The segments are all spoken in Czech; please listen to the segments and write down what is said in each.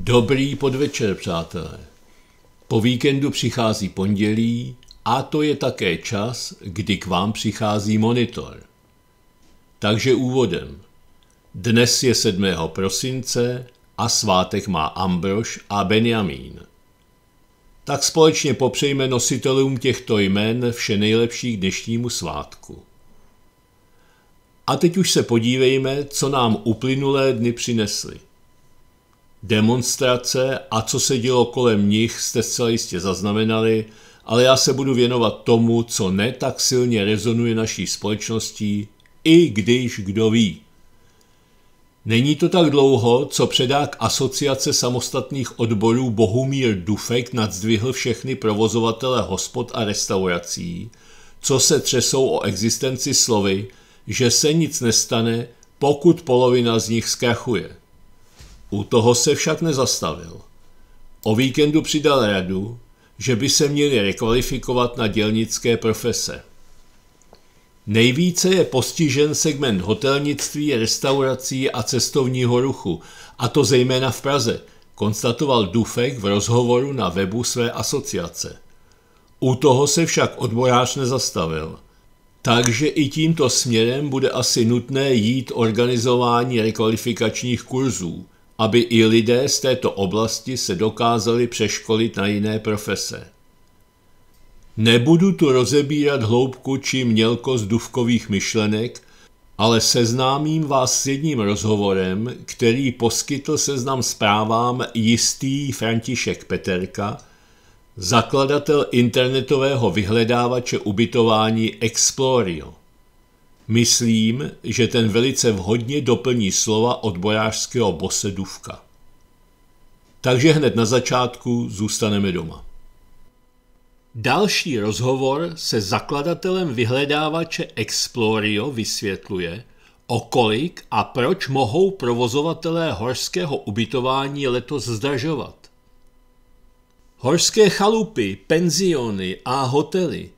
Dobrý podvečer, přátelé. Po víkendu přichází pondělí a to je také čas, kdy k vám přichází monitor. Takže úvodem. Dnes je 7. prosince a svátek má Ambrož a Benjamín. Tak společně popřejme nositelům těchto jmen vše nejlepší k dnešnímu svátku. A teď už se podívejme, co nám uplynulé dny přinesly demonstrace a co se dělo kolem nich jste zcela jistě zaznamenali, ale já se budu věnovat tomu, co ne tak silně rezonuje naší společností, i když kdo ví. Není to tak dlouho, co předák Asociace samostatných odborů Bohumír Dufek nadzdvihl všechny provozovatele hospod a restaurací, co se třesou o existenci slovy, že se nic nestane, pokud polovina z nich zkrachuje. U toho se však nezastavil. O víkendu přidal radu, že by se měli rekvalifikovat na dělnické profese. Nejvíce je postižen segment hotelnictví, restaurací a cestovního ruchu, a to zejména v Praze, konstatoval Dufek v rozhovoru na webu své asociace. U toho se však odborář nezastavil. Takže i tímto směrem bude asi nutné jít organizování rekvalifikačních kurzů – aby i lidé z této oblasti se dokázali přeškolit na jiné profese. Nebudu tu rozebírat hloubku či mělkost duvkových myšlenek, ale seznámím vás s jedním rozhovorem, který poskytl seznam zprávám jistý František Peterka, zakladatel internetového vyhledávače ubytování Explorio. Myslím, že ten velice vhodně doplní slova odbojářského bose Duvka. Takže hned na začátku zůstaneme doma. Další rozhovor se zakladatelem vyhledávače Explorio vysvětluje, o kolik a proč mohou provozovatelé horského ubytování letos zdražovat. Horské chalupy, penziony a hotely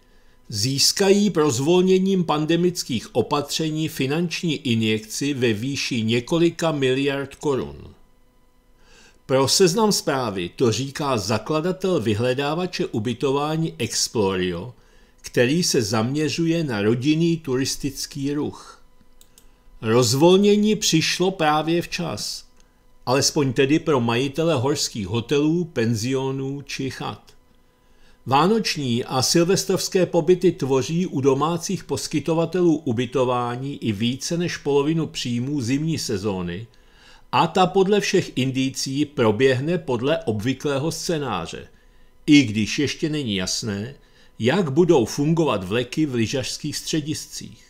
získají zvolněním pandemických opatření finanční injekci ve výši několika miliard korun. Pro seznam zprávy to říká zakladatel vyhledávače ubytování Explorio, který se zaměřuje na rodinný turistický ruch. Rozvolnění přišlo právě včas, alespoň tedy pro majitele horských hotelů, penzionů či chat. Vánoční a silvestrovské pobyty tvoří u domácích poskytovatelů ubytování i více než polovinu příjmů zimní sezóny a ta podle všech indicí proběhne podle obvyklého scénáře, i když ještě není jasné, jak budou fungovat vleky v lyžařských střediscích.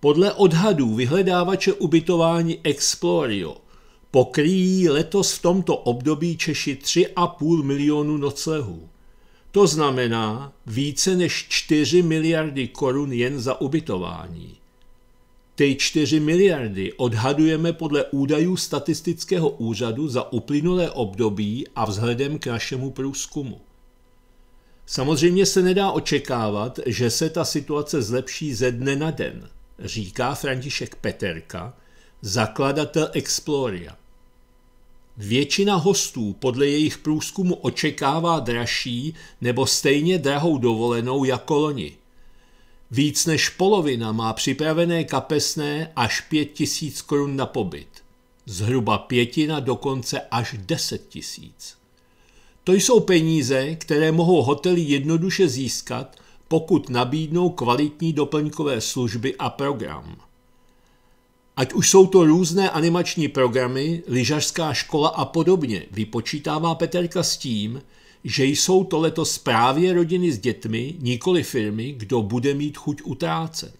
Podle odhadů vyhledávače ubytování Explorio pokryjí letos v tomto období Češi 3,5 milionu noclehů. To znamená více než 4 miliardy korun jen za ubytování. Ty 4 miliardy odhadujeme podle údajů statistického úřadu za uplynulé období a vzhledem k našemu průzkumu. Samozřejmě se nedá očekávat, že se ta situace zlepší ze dne na den, říká František Peterka, zakladatel Exploria. Většina hostů podle jejich průzkumu očekává dražší nebo stejně drahou dovolenou jako loni. Víc než polovina má připravené kapesné až 5 tisíc korun na pobyt. Zhruba pětina dokonce až 10 tisíc. To jsou peníze, které mohou hotely jednoduše získat, pokud nabídnou kvalitní doplňkové služby a program. Ať už jsou to různé animační programy, lyžařská škola a podobně, vypočítává Peterka s tím, že jsou to letos právě rodiny s dětmi, nikoli firmy, kdo bude mít chuť utrácet.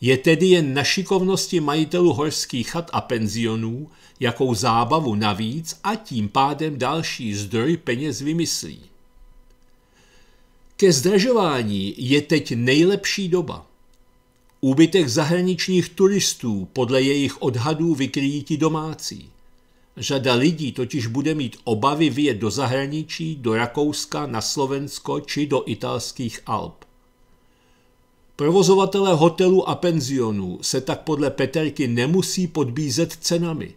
Je tedy jen na šikovnosti majitelů horských chat a penzionů, jakou zábavu navíc a tím pádem další zdroj peněz vymyslí. Ke zdražování je teď nejlepší doba. Úbytek zahraničních turistů podle jejich odhadů vykryjí ti domácí. Řada lidí totiž bude mít obavy vyjet do zahraničí, do Rakouska, na Slovensko či do italských Alp. Provozovatelé hotelů a penzionů se tak podle Peterky nemusí podbízet cenami.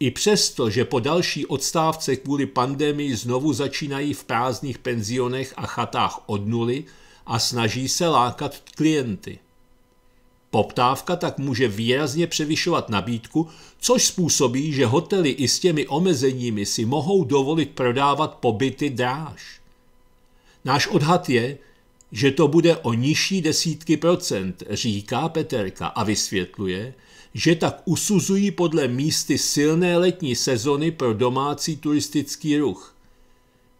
I přesto, že po další odstávce kvůli pandemii znovu začínají v prázdných penzionech a chatách od nuly a snaží se lákat klienty. Poptávka tak může výrazně převyšovat nabídku, což způsobí, že hotely i s těmi omezeními si mohou dovolit prodávat pobyty dráž. Náš odhad je, že to bude o nižší desítky procent, říká Peterka a vysvětluje, že tak usuzují podle místy silné letní sezony pro domácí turistický ruch.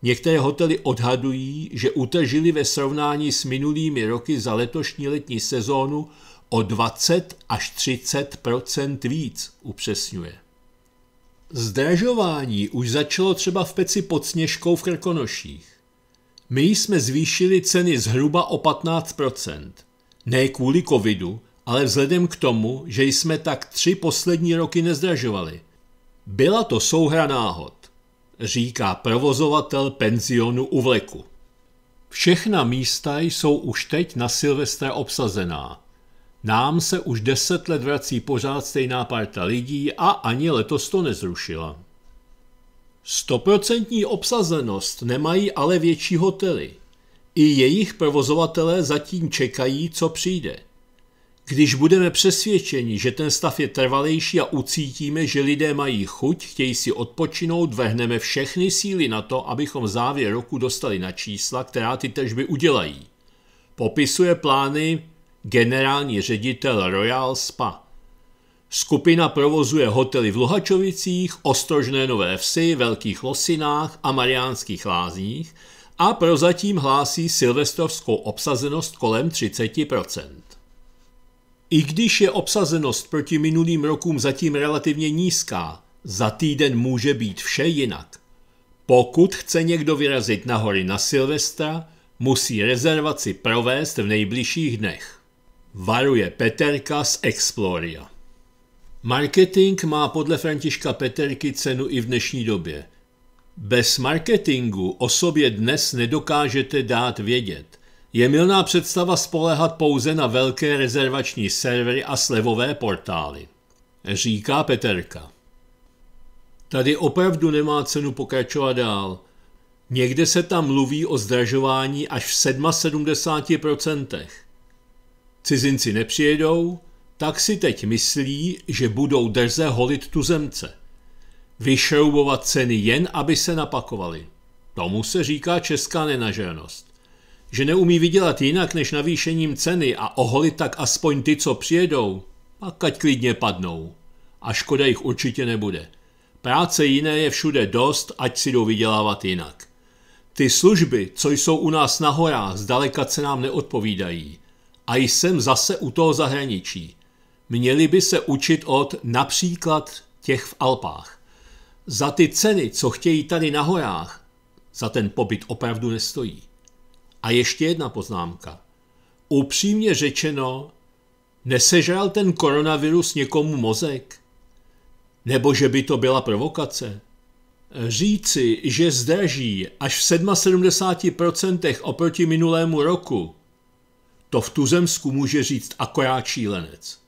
Některé hotely odhadují, že utržili ve srovnání s minulými roky za letošní letní sezónu o 20 až 30 víc, upřesňuje. Zdražování už začalo třeba v peci pod Sněžkou v Krkonoších. My jsme zvýšili ceny zhruba o 15 Ne kvůli covidu, ale vzhledem k tomu, že jsme tak tři poslední roky nezdražovali. Byla to souhra náhod, říká provozovatel penzionu u vleku. Všechna místa jsou už teď na Silvestra obsazená. Nám se už deset let vrací pořád stejná parta lidí a ani letos to nezrušila. Stoprocentní obsazenost nemají ale větší hotely. I jejich provozovatelé zatím čekají, co přijde. Když budeme přesvědčeni, že ten stav je trvalejší a ucítíme, že lidé mají chuť, chtějí si odpočinout, vehneme všechny síly na to, abychom závěr roku dostali na čísla, která ty tržby udělají. Popisuje plány generální ředitel Royal Spa. Skupina provozuje hotely v Luhačovicích, Ostrožné Nové Vsi, Velkých Losinách a Mariánských Lázních a prozatím hlásí silvestrovskou obsazenost kolem 30%. I když je obsazenost proti minulým rokům zatím relativně nízká, za týden může být vše jinak. Pokud chce někdo vyrazit na hory na Silvestra, musí rezervaci provést v nejbližších dnech varuje Peterka z Exploria. Marketing má podle Františka Peterky cenu i v dnešní době. Bez marketingu o sobě dnes nedokážete dát vědět. Je milná představa spolehat pouze na velké rezervační servery a slevové portály. Říká Peterka. Tady opravdu nemá cenu pokračovat dál. Někde se tam mluví o zdražování až v 77%. Cizinci nepřijedou, tak si teď myslí, že budou drze holit tu zemce. Vyšroubovat ceny jen, aby se napakovali. Tomu se říká česká nenaženost, Že neumí vydělat jinak než navýšením ceny a oholit tak aspoň ty, co přijedou, pak ať klidně padnou. A škoda jich určitě nebude. Práce jiné je všude dost, ať si jdou vydělávat jinak. Ty služby, co jsou u nás na horách, zdaleka se nám neodpovídají a jsem zase u toho zahraničí. Měli by se učit od například těch v Alpách. Za ty ceny, co chtějí tady na horách, za ten pobyt opravdu nestojí. A ještě jedna poznámka. Upřímně řečeno, nesežral ten koronavirus někomu mozek? Nebo že by to byla provokace? Říci, že zdraží až v 77% oproti minulému roku, to v tuzemsku může říct já čílenec.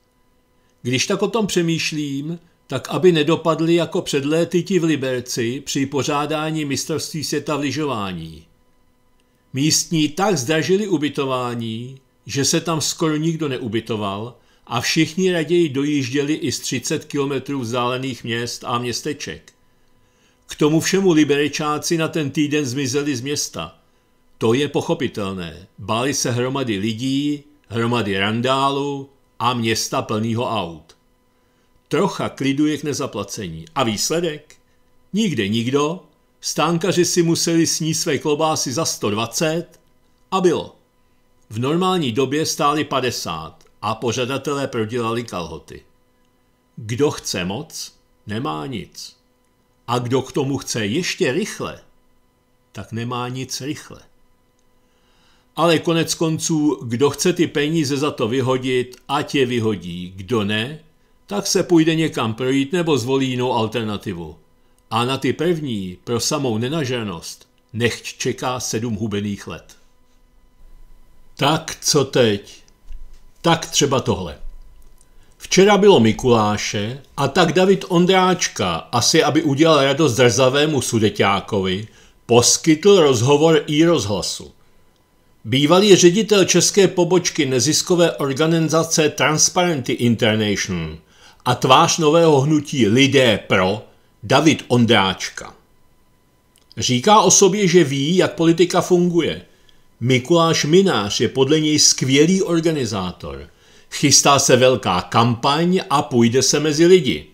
Když tak o tom přemýšlím, tak aby nedopadli jako před léty ti v Liberci při pořádání mistrovství světa v lyžování. Místní tak zdražili ubytování, že se tam skoro nikdo neubytoval a všichni raději dojížděli i z 30 kilometrů vzdálených měst a městeček. K tomu všemu liberečáci na ten týden zmizeli z města – to je pochopitelné. Báli se hromady lidí, hromady randálu a města plného aut. Trocha klidu je k nezaplacení. A výsledek? Nikde nikdo, stánkaři si museli sníst své klobásy za 120 a bylo. V normální době stály 50 a pořadatelé prodělali kalhoty. Kdo chce moc, nemá nic. A kdo k tomu chce ještě rychle, tak nemá nic rychle. Ale konec konců, kdo chce ty peníze za to vyhodit, ať je vyhodí, kdo ne, tak se půjde někam projít nebo zvolí jinou alternativu. A na ty první, pro samou nenaženost, nechť čeká sedm hubených let. Tak co teď? Tak třeba tohle. Včera bylo Mikuláše a tak David Ondráčka, asi aby udělal radost drzavému sudeťákovi, poskytl rozhovor i rozhlasu. Bývalý ředitel české pobočky neziskové organizace Transparency International a tvář nového hnutí Lidé pro David Ondráčka. Říká o sobě, že ví, jak politika funguje. Mikuláš Minář je podle něj skvělý organizátor. Chystá se velká kampaň a půjde se mezi lidi.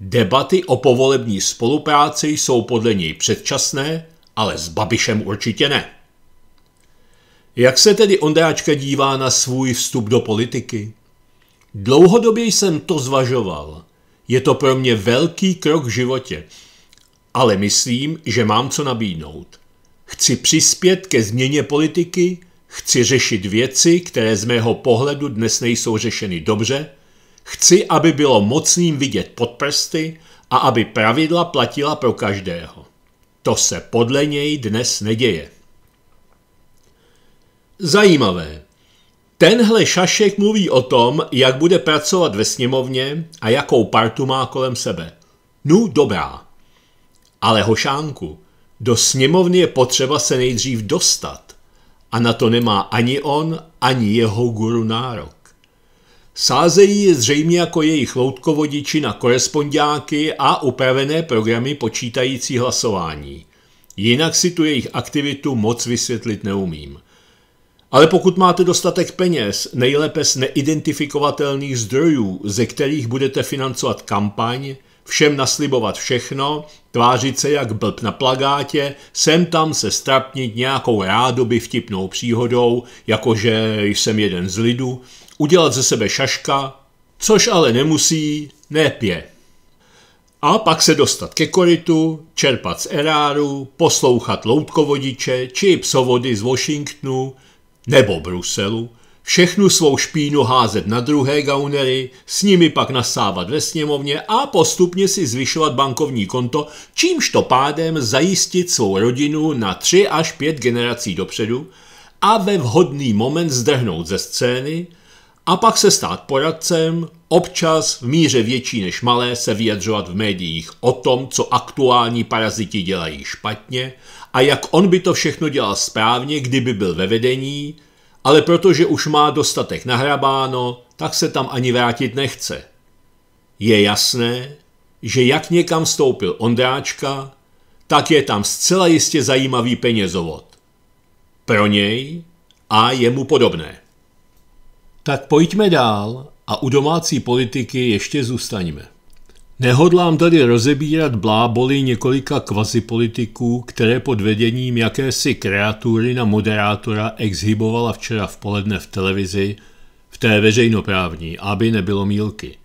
Debaty o povolební spolupráci jsou podle něj předčasné, ale s Babišem určitě ne. Jak se tedy Ondráčka dívá na svůj vstup do politiky? Dlouhodobě jsem to zvažoval. Je to pro mě velký krok v životě. Ale myslím, že mám co nabídnout. Chci přispět ke změně politiky, chci řešit věci, které z mého pohledu dnes nejsou řešeny dobře, chci, aby bylo mocným vidět pod prsty a aby pravidla platila pro každého. To se podle něj dnes neděje. Zajímavé. Tenhle šašek mluví o tom, jak bude pracovat ve sněmovně a jakou partu má kolem sebe. No dobrá. Ale hošánku, do sněmovny je potřeba se nejdřív dostat. A na to nemá ani on, ani jeho guru nárok. Sázejí je zřejmě jako jejich loutkovodiči na korespondiáky a upravené programy počítající hlasování. Jinak si tu jejich aktivitu moc vysvětlit neumím. Ale pokud máte dostatek peněz, nejlépe z neidentifikovatelných zdrojů, ze kterých budete financovat kampaň, všem naslibovat všechno, tvářit se jak blb na plagátě, sem tam se strapnit nějakou rádoby vtipnou příhodou, jakože jsem jeden z lidu, udělat ze sebe šaška, což ale nemusí, nepě. A pak se dostat ke koritu, čerpat z eráru, poslouchat loutkovodiče či psovody z Washingtonu, nebo Bruselu, všechnu svou špínu házet na druhé gaunery, s nimi pak nasávat ve sněmovně a postupně si zvyšovat bankovní konto, čímž to pádem zajistit svou rodinu na tři až pět generací dopředu a ve vhodný moment zdrhnout ze scény a pak se stát poradcem, občas v míře větší než malé se vyjadřovat v médiích o tom, co aktuální paraziti dělají špatně – a jak on by to všechno dělal správně, kdyby byl ve vedení, ale protože už má dostatek nahrabáno, tak se tam ani vrátit nechce. Je jasné, že jak někam vstoupil Ondráčka, tak je tam zcela jistě zajímavý penězovod. Pro něj a jemu podobné. Tak pojďme dál a u domácí politiky ještě zůstaňme. Nehodlám tady rozebírat bláboli několika kvazipolitiků, které pod vedením jakési kreatury na moderátora exhibovala včera v poledne v televizi, v té veřejnoprávní, aby nebylo mílky.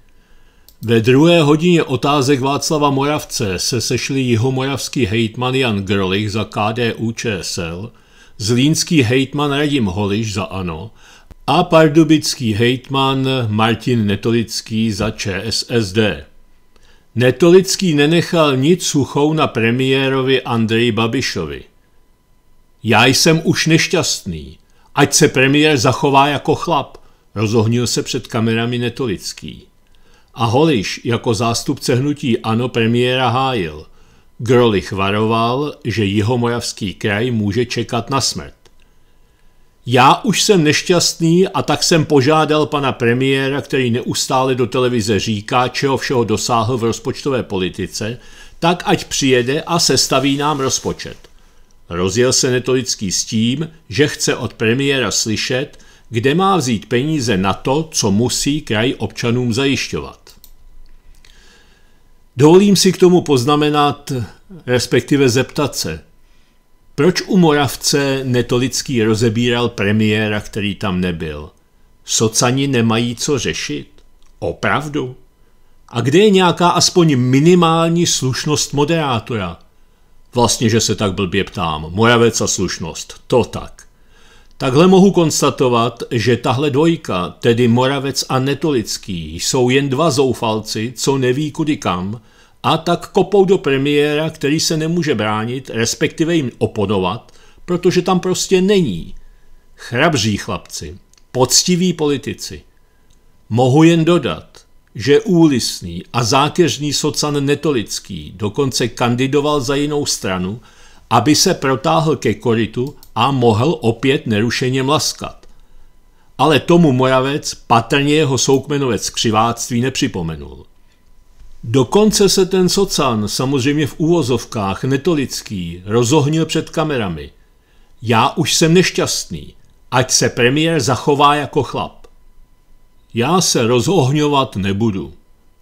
Ve druhé hodině otázek Václava Moravce se sešli jihomoravský hejtman Jan Grolich za KDU ČSL, zlínský hejtman Radim Holiš za ANO a pardubický hejtman Martin Netolický za ČSSD. Netolický nenechal nic suchou na premiérovi Andreji Babišovi. Já jsem už nešťastný, ať se premiér zachová jako chlap, rozohnil se před kamerami Netolický. A Holiš jako zástupce hnutí ANO premiéra hájil. Grolich varoval, že jihomojavský kraj může čekat na smrt. Já už jsem nešťastný a tak jsem požádal pana premiéra, který neustále do televize říká, čeho všeho dosáhl v rozpočtové politice, tak ať přijede a sestaví nám rozpočet. Rozjel se netolický s tím, že chce od premiéra slyšet, kde má vzít peníze na to, co musí kraj občanům zajišťovat. Dovolím si k tomu poznamenat, respektive zeptat se, proč u Moravce Netolický rozebíral premiéra, který tam nebyl? Socani nemají co řešit. Opravdu? A kde je nějaká aspoň minimální slušnost moderátora? Vlastně, že se tak blbě ptám. Moravec a slušnost. To tak. Takhle mohu konstatovat, že tahle dvojka, tedy Moravec a Netolický, jsou jen dva zoufalci, co neví kudy kam – a tak kopou do premiéra, který se nemůže bránit, respektive jim oponovat, protože tam prostě není. Chrabří chlapci, poctiví politici. Mohu jen dodat, že úlisný a zákeřný socan Netolický dokonce kandidoval za jinou stranu, aby se protáhl ke koritu a mohl opět nerušeně mlaskat. Ale tomu Moravec patrně jeho soukmenovec křiváctví nepřipomenul. Dokonce se ten socan, samozřejmě v úvozovkách, netolický, rozohnil před kamerami. Já už jsem nešťastný, ať se premiér zachová jako chlap. Já se rozohňovat nebudu.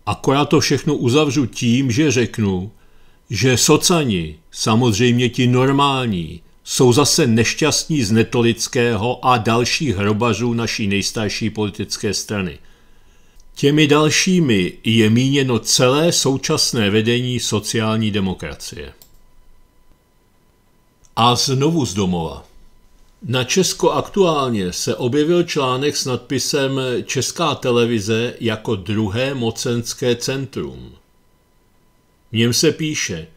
Akorát to všechno uzavřu tím, že řeknu, že socani, samozřejmě ti normální, jsou zase nešťastní z netolického a dalších hrobařů naší nejstarší politické strany – Těmi dalšími je míněno celé současné vedení sociální demokracie. A znovu z domova. Na Česko aktuálně se objevil článek s nadpisem Česká televize jako druhé mocenské centrum. V něm se píše,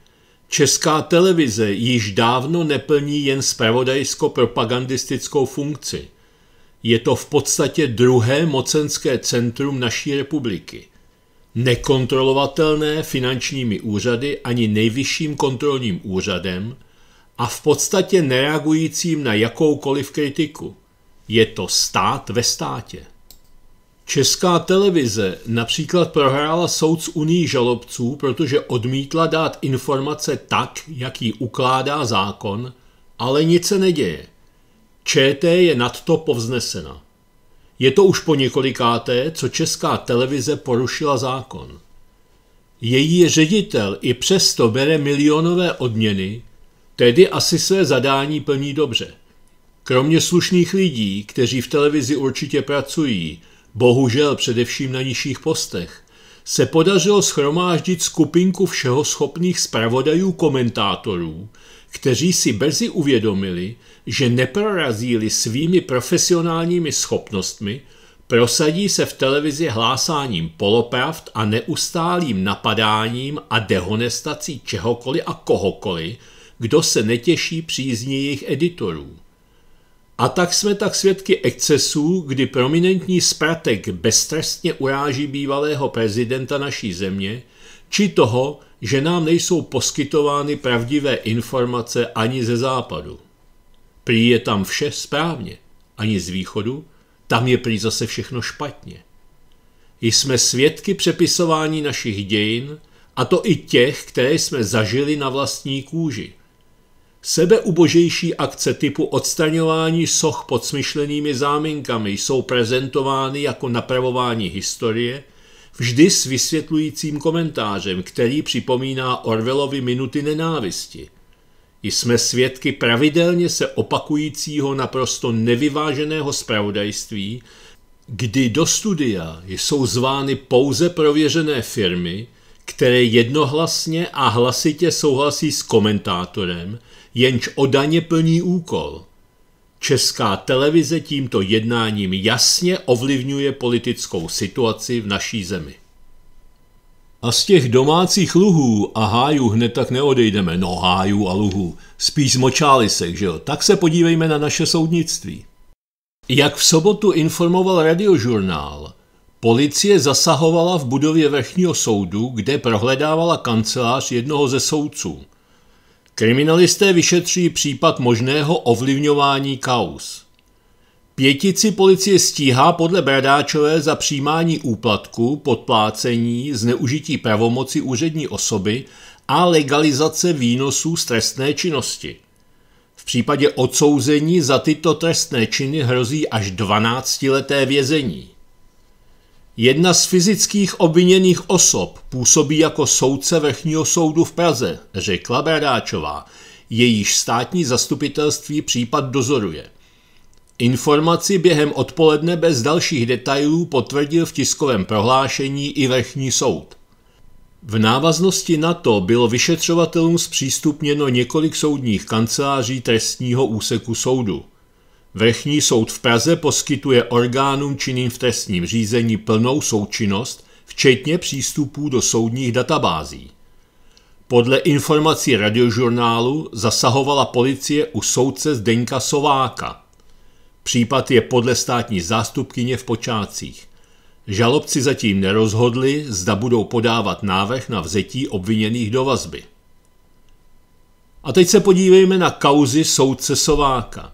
Česká televize již dávno neplní jen spravodajsko-propagandistickou funkci – je to v podstatě druhé mocenské centrum naší republiky. Nekontrolovatelné finančními úřady ani nejvyšším kontrolním úřadem a v podstatě nereagujícím na jakoukoliv kritiku. Je to stát ve státě. Česká televize například prohrála soud s Unii žalobců, protože odmítla dát informace tak, jak ji ukládá zákon, ale nic se neděje. ČT je nadto povznesena. Je to už po několikáté, co česká televize porušila zákon. Její ředitel i přesto bere milionové odměny, tedy asi své zadání plní dobře. Kromě slušných lidí, kteří v televizi určitě pracují, bohužel především na nižších postech, se podařilo schromáždit skupinku všeho schopných zpravodajů komentátorů, kteří si brzy uvědomili, že neprorazí svými profesionálními schopnostmi, prosadí se v televizi hlásáním polopravd a neustálým napadáním a dehonestací čehokoliv a kohokoliv, kdo se netěší přízní jejich editorů. A tak jsme tak svědky excesů, kdy prominentní spratek beztrestně uráží bývalého prezidenta naší země, či toho, že nám nejsou poskytovány pravdivé informace ani ze západu. Prý je tam vše správně, ani z východu, tam je prý zase všechno špatně. Jsme svědky přepisování našich dějin, a to i těch, které jsme zažili na vlastní kůži. Sebeubožejší akce typu odstraňování soch pod smyšlenými záminkami jsou prezentovány jako napravování historie, vždy s vysvětlujícím komentářem, který připomíná Orvelovi minuty nenávisti. Jsme svědky pravidelně se opakujícího naprosto nevyváženého spravodajství, kdy do studia jsou zvány pouze prověřené firmy, které jednohlasně a hlasitě souhlasí s komentátorem, jenž odaně plní úkol. Česká televize tímto jednáním jasně ovlivňuje politickou situaci v naší zemi. A z těch domácích luhů a hájů hned tak neodejdeme. No hájů a luhů. Spíš z močálisek, že jo? Tak se podívejme na naše soudnictví. Jak v sobotu informoval radiožurnál, policie zasahovala v budově vrchního soudu, kde prohledávala kancelář jednoho ze soudců. Kriminalisté vyšetří případ možného ovlivňování kaus. Pětici policie stíhá podle Bradáčové za přijímání úplatku, podplácení, zneužití pravomoci úřední osoby a legalizace výnosů z trestné činnosti. V případě odsouzení za tyto trestné činy hrozí až 12-leté vězení. Jedna z fyzických obviněných osob působí jako soudce Vrchního soudu v Praze, řekla Bradáčová, jejíž státní zastupitelství případ dozoruje. Informaci během odpoledne bez dalších detailů potvrdil v tiskovém prohlášení i vrchní soud. V návaznosti na to bylo vyšetřovatelům zpřístupněno několik soudních kanceláří trestního úseku soudu. Vrchní soud v Praze poskytuje orgánům činným v trestním řízení plnou součinnost, včetně přístupů do soudních databází. Podle informací radiožurnálu zasahovala policie u soudce Zdenka Sováka – Případ je podle státní zástupkyně v počátcích. Žalobci zatím nerozhodli, zda budou podávat návrh na vzetí obviněných do vazby. A teď se podívejme na kauzy soudce Sováka.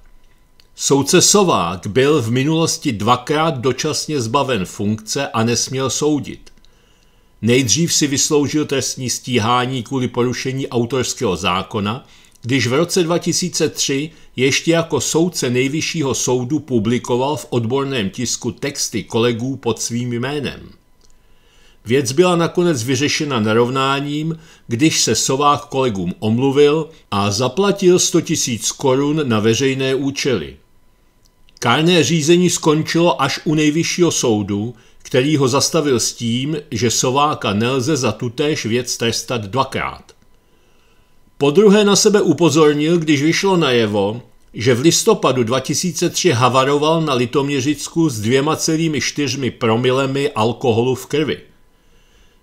Soudce Sovák byl v minulosti dvakrát dočasně zbaven funkce a nesměl soudit. Nejdřív si vysloužil trestní stíhání kvůli porušení autorského zákona – když v roce 2003 ještě jako soudce nejvyššího soudu publikoval v odborném tisku texty kolegů pod svým jménem. Věc byla nakonec vyřešena narovnáním, když se Sovák kolegům omluvil a zaplatil 100 000 korun na veřejné účely. Kárné řízení skončilo až u nejvyššího soudu, který ho zastavil s tím, že Sováka nelze za tutéž věc trestat dvakrát – Podruhé na sebe upozornil, když vyšlo najevo, že v listopadu 2003 havaroval na Litoměřicku s 2,4 promilemi alkoholu v krvi.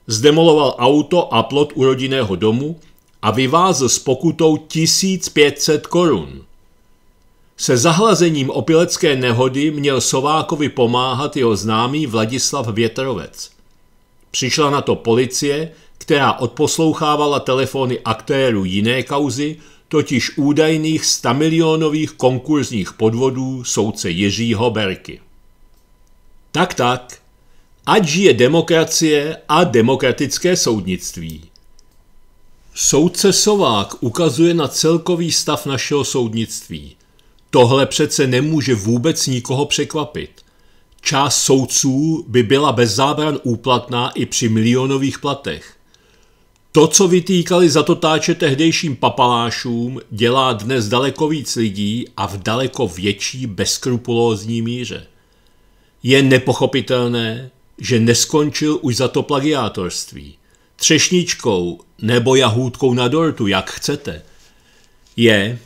Zdemoloval auto a plot u rodinného domu a vyvázl s pokutou 1500 korun. Se zahlazením opilecké nehody měl Sovákovi pomáhat jeho známý Vladislav Větrovec. Přišla na to policie, která odposlouchávala telefony aktérů jiné kauzy, totiž údajných stamilionových konkurzních podvodů soudce Jiřího Berky. Tak tak, ať žije demokracie a demokratické soudnictví. Soudce Sovák ukazuje na celkový stav našeho soudnictví. Tohle přece nemůže vůbec nikoho překvapit. Část soudců by byla bez zábran úplatná i při milionových platech. To, co vytýkali za to táče tehdejším papalášům, dělá dnes daleko víc lidí a v daleko větší bezkrupulózní míře. Je nepochopitelné, že neskončil už za to plagiátorství. Třešničkou nebo jahůdkou na dortu, jak chcete. Je,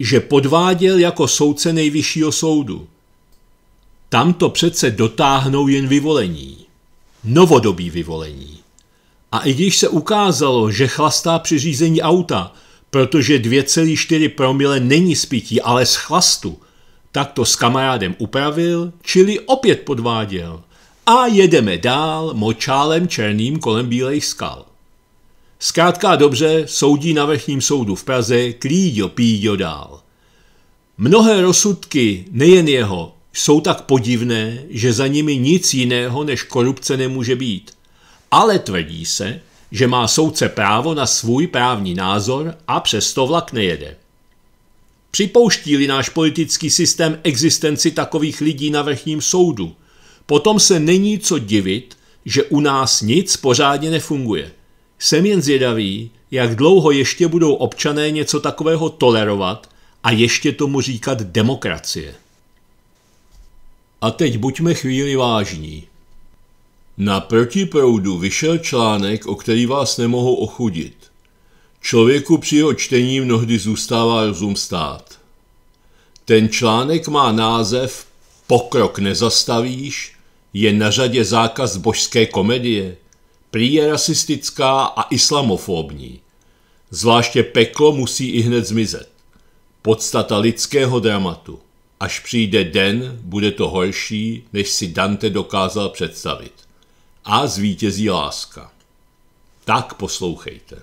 že podváděl jako soudce nejvyššího soudu. Tam to přece dotáhnou jen vyvolení. Novodobí vyvolení. A i když se ukázalo, že chlastá při řízení auta, protože 2,4 promile není spítí, ale z chlastu, tak to s kamarádem upravil, čili opět podváděl. A jedeme dál močálem černým kolem bílejch skal. Zkrátka dobře, soudí na vrchním soudu v Praze, klíďo píďo dál. Mnohé rozsudky, nejen jeho, jsou tak podivné, že za nimi nic jiného než korupce nemůže být – ale tvrdí se, že má soudce právo na svůj právní názor a přesto vlak nejede. Připouští-li náš politický systém existenci takových lidí na vrchním soudu, potom se není co divit, že u nás nic pořádně nefunguje. Jsem jen zvědavý, jak dlouho ještě budou občané něco takového tolerovat a ještě tomu říkat demokracie. A teď buďme chvíli vážní. Na protiproudu vyšel článek, o který vás nemohu ochudit. Člověku při jeho čtení mnohdy zůstává rozum stát. Ten článek má název Pokrok nezastavíš, je na řadě zákaz božské komedie, prý je rasistická a islamofobní. Zvláště peklo musí i hned zmizet. Podstata lidského dramatu. Až přijde den, bude to horší, než si Dante dokázal představit a zvítězí láska. Tak poslouchejte.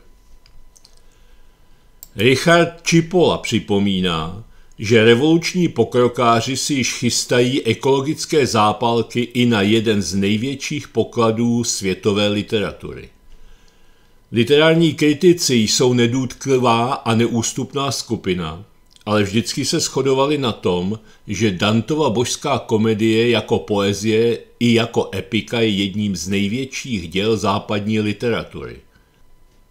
Richard Čipola připomíná, že revoluční pokrokáři si již chystají ekologické zápalky i na jeden z největších pokladů světové literatury. Literární kritici jsou nedůtklivá a neústupná skupina, ale vždycky se shodovali na tom, že Dantova božská komedie jako poezie i jako epika je jedním z největších děl západní literatury.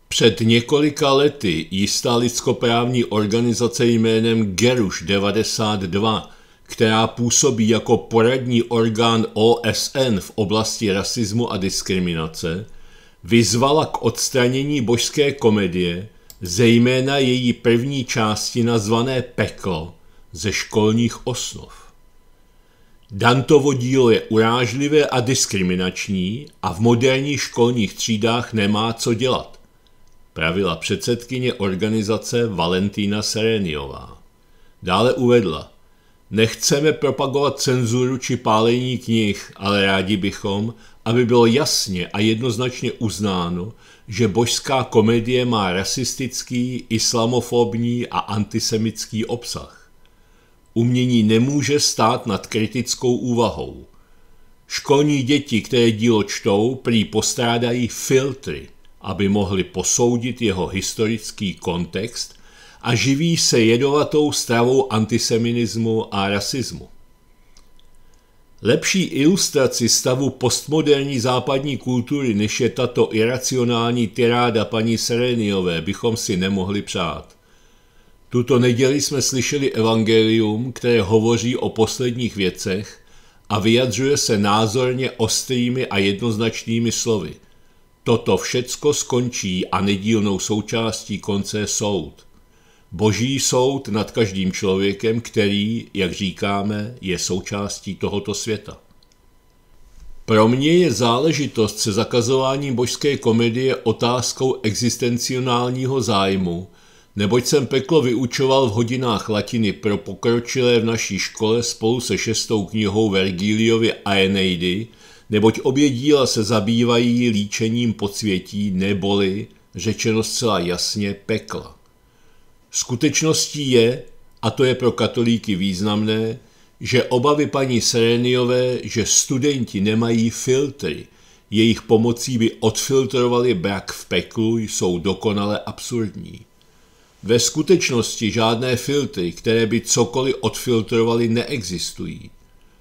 Před několika lety jistá lidskoprávní organizace jménem Geruš 92, která působí jako poradní orgán OSN v oblasti rasismu a diskriminace, vyzvala k odstranění božské komedie – zejména její první části nazvané Peklo ze školních osnov. Dantovo dílo je urážlivé a diskriminační a v moderních školních třídách nemá co dělat, pravila předsedkyně organizace Valentína Sereniová. Dále uvedla, nechceme propagovat cenzuru či pálení knih, ale rádi bychom, aby bylo jasně a jednoznačně uznáno, že božská komedie má rasistický, islamofobní a antisemický obsah. Umění nemůže stát nad kritickou úvahou. Školní děti, které dílo čtou, prý postrádají filtry, aby mohli posoudit jeho historický kontext a živí se jedovatou stravou antiseminismu a rasismu. Lepší ilustraci stavu postmoderní západní kultury, než je tato iracionální tiráda paní Sereniové, bychom si nemohli přát. Tuto neděli jsme slyšeli evangelium, které hovoří o posledních věcech a vyjadřuje se názorně ostrými a jednoznačnými slovy. Toto všecko skončí a nedílnou součástí konce soud – Boží soud nad každým člověkem, který, jak říkáme, je součástí tohoto světa. Pro mě je záležitost se zakazováním božské komedie otázkou existenciálního zájmu, neboť jsem peklo vyučoval v hodinách latiny pro pokročilé v naší škole spolu se šestou knihou Vergiliovi Aeneidy, neboť obě díla se zabývají líčením podsvětí neboli, řečeno zcela jasně, pekla. Skutečností je, a to je pro katolíky významné, že obavy paní Sereniové, že studenti nemají filtry, jejich pomocí by odfiltrovali brak v peklu, jsou dokonale absurdní. Ve skutečnosti žádné filtry, které by cokoliv odfiltrovali, neexistují.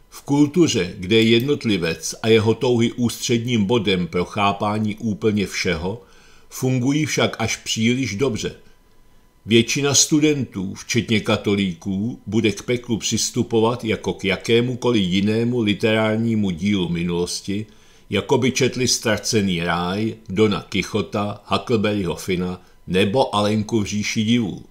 V kultuře, kde je jednotlivec a jeho touhy ústředním bodem pro chápání úplně všeho, fungují však až příliš dobře – Většina studentů, včetně katolíků, bude k peklu přistupovat jako k jakémukoliv jinému literárnímu dílu minulosti, jako by četli Ztracený ráj, Dona Kichota, Huckleberryho Fina nebo Alenku v říši divů.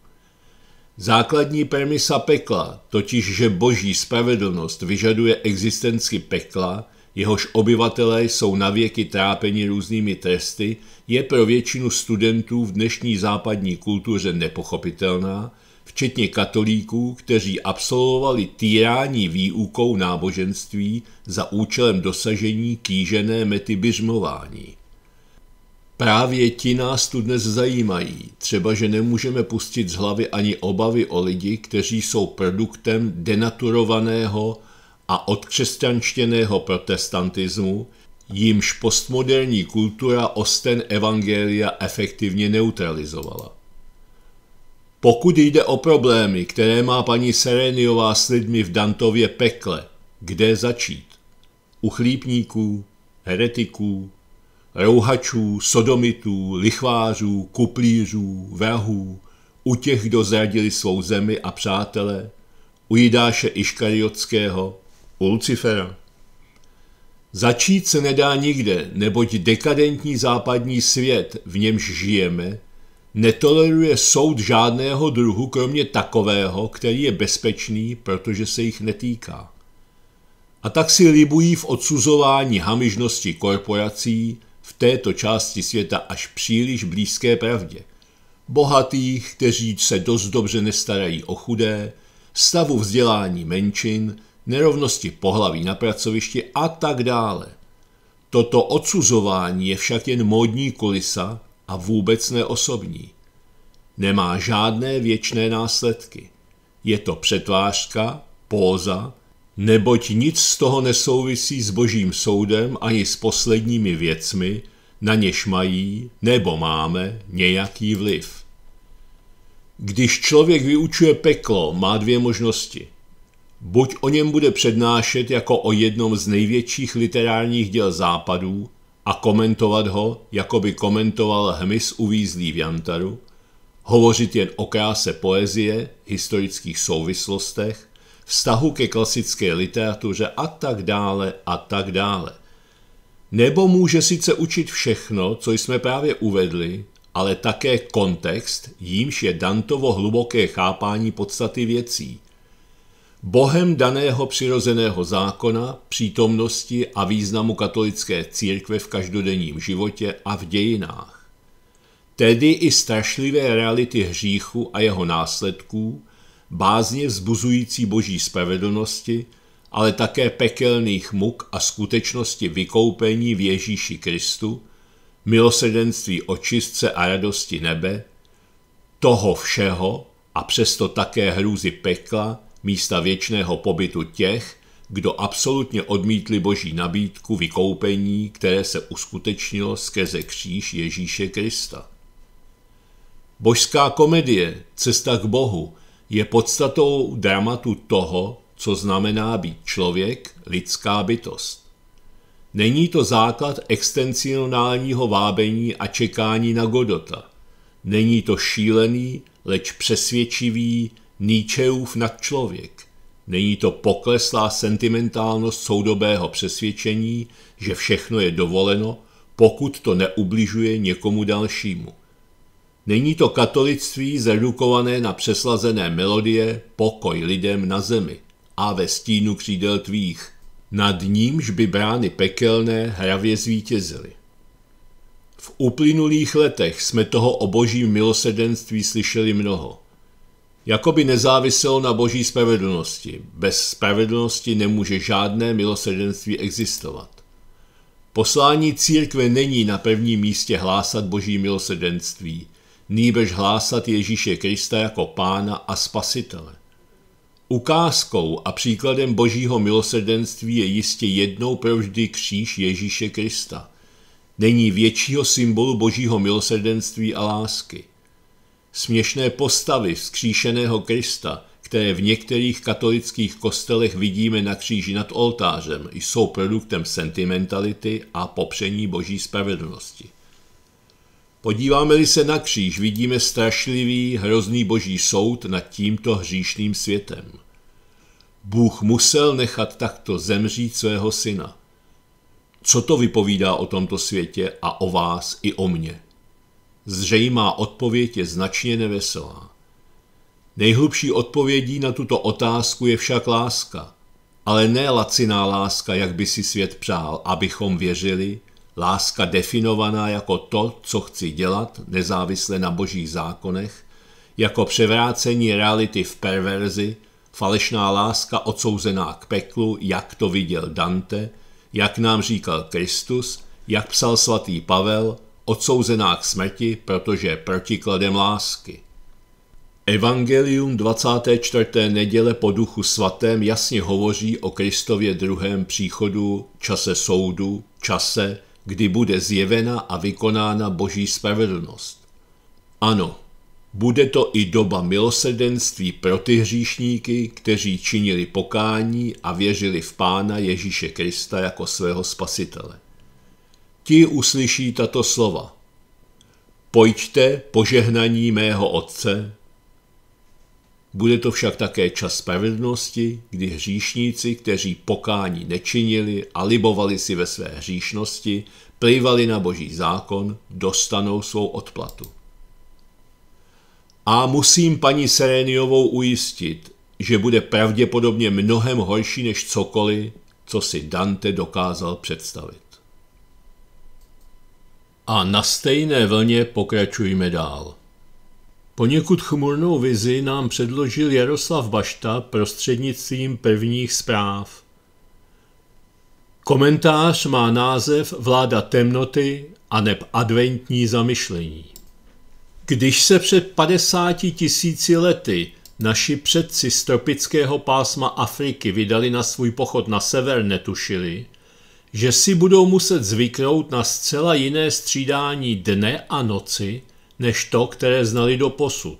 Základní premisa pekla, totiž že boží spravedlnost vyžaduje existenci pekla, jehož obyvatelé jsou navěky trápeni různými tresty, je pro většinu studentů v dnešní západní kultuře nepochopitelná, včetně katolíků, kteří absolvovali týrání výukou náboženství za účelem dosažení kýžené mety byřmování. Právě ti nás tu dnes zajímají, třeba že nemůžeme pustit z hlavy ani obavy o lidi, kteří jsou produktem denaturovaného, a od křesťanštěného protestantismu, jímž postmoderní kultura osten evangelia efektivně neutralizovala. Pokud jde o problémy, které má paní Sereniová s lidmi v Dantově pekle, kde začít? U chlípníků, heretiků, rouhačů, sodomitů, lichvářů, kuplířů, vrahů, u těch, kdo zradili svou zemi a přátele, u Jidáše Iškariotského, u Lucifera. Začít se nedá nikde, neboť dekadentní západní svět, v němž žijeme, netoleruje soud žádného druhu, kromě takového, který je bezpečný, protože se jich netýká. A tak si libují v odsuzování hamižnosti korporací v této části světa až příliš blízké pravdě. Bohatých, kteří se dost dobře nestarají o chudé, stavu vzdělání menšin, nerovnosti pohlaví na pracovišti a tak dále. Toto odsuzování je však jen módní kulisa a vůbec neosobní. Nemá žádné věčné následky. Je to přetvářka, póza, neboť nic z toho nesouvisí s božím soudem ani s posledními věcmi, na něž mají nebo máme nějaký vliv. Když člověk vyučuje peklo, má dvě možnosti – Buď o něm bude přednášet jako o jednom z největších literárních děl západů a komentovat ho, jako by komentoval hmyz uvízlý v jantaru, hovořit jen o kráse poezie, historických souvislostech, vztahu ke klasické literatuře a tak dále a tak dále. Nebo může sice učit všechno, co jsme právě uvedli, ale také kontext, jímž je Dantovo hluboké chápání podstaty věcí – Bohem daného přirozeného zákona, přítomnosti a významu katolické církve v každodenním životě a v dějinách. Tedy i strašlivé reality hříchu a jeho následků, bázně vzbuzující boží spravedlnosti, ale také pekelných muk a skutečnosti vykoupení v Ježíši Kristu, milosrdenství očistce a radosti nebe, toho všeho a přesto také hrůzy pekla, místa věčného pobytu těch, kdo absolutně odmítli boží nabídku vykoupení, které se uskutečnilo skrze kříž Ježíše Krista. Božská komedie, cesta k Bohu, je podstatou dramatu toho, co znamená být člověk, lidská bytost. Není to základ extencionálního vábení a čekání na Godota. Není to šílený, leč přesvědčivý, Níčeův nadčlověk. Není to pokleslá sentimentálnost soudobého přesvědčení, že všechno je dovoleno, pokud to neubližuje někomu dalšímu. Není to katolictví zredukované na přeslazené melodie Pokoj lidem na zemi a ve stínu křídel tvých. Nad nímž by brány pekelné hravě zvítězily. V uplynulých letech jsme toho o božím milosedenství slyšeli mnoho jako by nezávisel na boží spravedlnosti. Bez spravedlnosti nemůže žádné milosrdenství existovat. Poslání církve není na prvním místě hlásat boží milosrdenství, nýbrž hlásat Ježíše Krista jako pána a spasitele. Ukázkou a příkladem božího milosrdenství je jistě jednou provždy kříž Ježíše Krista. Není většího symbolu božího milosrdenství a lásky. Směšné postavy vzkříšeného Krista, které v některých katolických kostelech vidíme na kříži nad oltářem, jsou produktem sentimentality a popření boží spravedlnosti. Podíváme-li se na kříž, vidíme strašlivý, hrozný boží soud nad tímto hříšným světem. Bůh musel nechat takto zemřít svého syna. Co to vypovídá o tomto světě a o vás i o mně? zřejmá odpověď je značně neveselá. Nejhlubší odpovědí na tuto otázku je však láska, ale ne laciná láska, jak by si svět přál, abychom věřili, láska definovaná jako to, co chci dělat, nezávisle na božích zákonech, jako převrácení reality v perverzi, falešná láska odsouzená k peklu, jak to viděl Dante, jak nám říkal Kristus, jak psal svatý Pavel, odsouzená k smrti, protože protikladem lásky. Evangelium 24. neděle po duchu svatém jasně hovoří o Kristově druhém příchodu, čase soudu, čase, kdy bude zjevena a vykonána boží spravedlnost. Ano, bude to i doba milosrdenství pro ty hříšníky, kteří činili pokání a věřili v Pána Ježíše Krista jako svého spasitele ti uslyší tato slova. Pojďte požehnaní mého otce. Bude to však také čas spravedlnosti, kdy hříšníci, kteří pokání nečinili a libovali si ve své hříšnosti, plývali na boží zákon, dostanou svou odplatu. A musím paní Sereniovou ujistit, že bude pravděpodobně mnohem horší než cokoliv, co si Dante dokázal představit a na stejné vlně pokračujme dál. Poněkud chmurnou vizi nám předložil Jaroslav Bašta prostřednictvím prvních zpráv. Komentář má název Vláda temnoty a neb adventní zamyšlení. Když se před 50 tisíci lety naši předci z tropického pásma Afriky vydali na svůj pochod na sever, netušili – že si budou muset zvyknout na zcela jiné střídání dne a noci, než to, které znali do posud.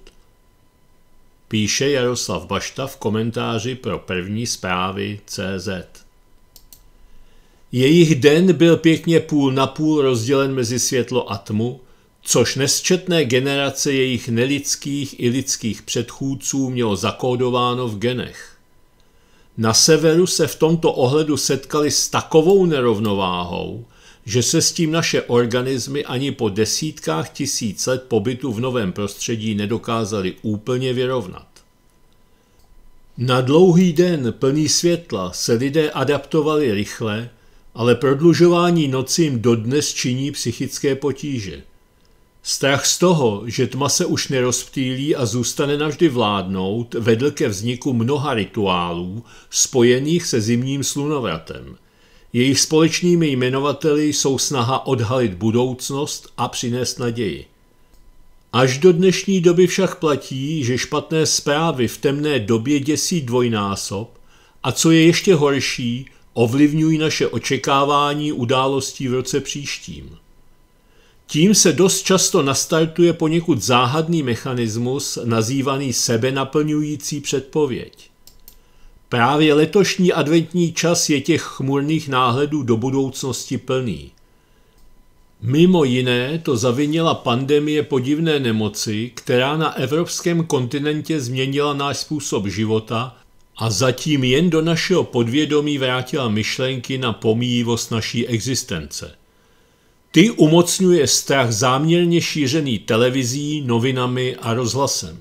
Píše Jaroslav Bašta v komentáři pro první zprávy CZ. Jejich den byl pěkně půl na půl rozdělen mezi světlo a tmu, což nesčetné generace jejich nelidských i lidských předchůdců mělo zakódováno v genech. Na severu se v tomto ohledu setkali s takovou nerovnováhou, že se s tím naše organismy ani po desítkách tisíc let pobytu v novém prostředí nedokázaly úplně vyrovnat. Na dlouhý den plný světla se lidé adaptovali rychle, ale prodlužování noci jim dodnes činí psychické potíže. Strach z toho, že tma se už nerozptýlí a zůstane navždy vládnout, vedl ke vzniku mnoha rituálů spojených se zimním slunovratem. Jejich společnými jmenovateli jsou snaha odhalit budoucnost a přinést naději. Až do dnešní doby však platí, že špatné zprávy v temné době děsí dvojnásob a co je ještě horší, ovlivňují naše očekávání událostí v roce příštím. Tím se dost často nastartuje poněkud záhadný mechanismus nazývaný sebenaplňující předpověď. Právě letošní adventní čas je těch chmurných náhledů do budoucnosti plný. Mimo jiné to zavinila pandemie podivné nemoci, která na evropském kontinentě změnila náš způsob života a zatím jen do našeho podvědomí vrátila myšlenky na pomíjivost naší existence – ty umocňuje strach záměrně šířený televizí, novinami a rozhlasem.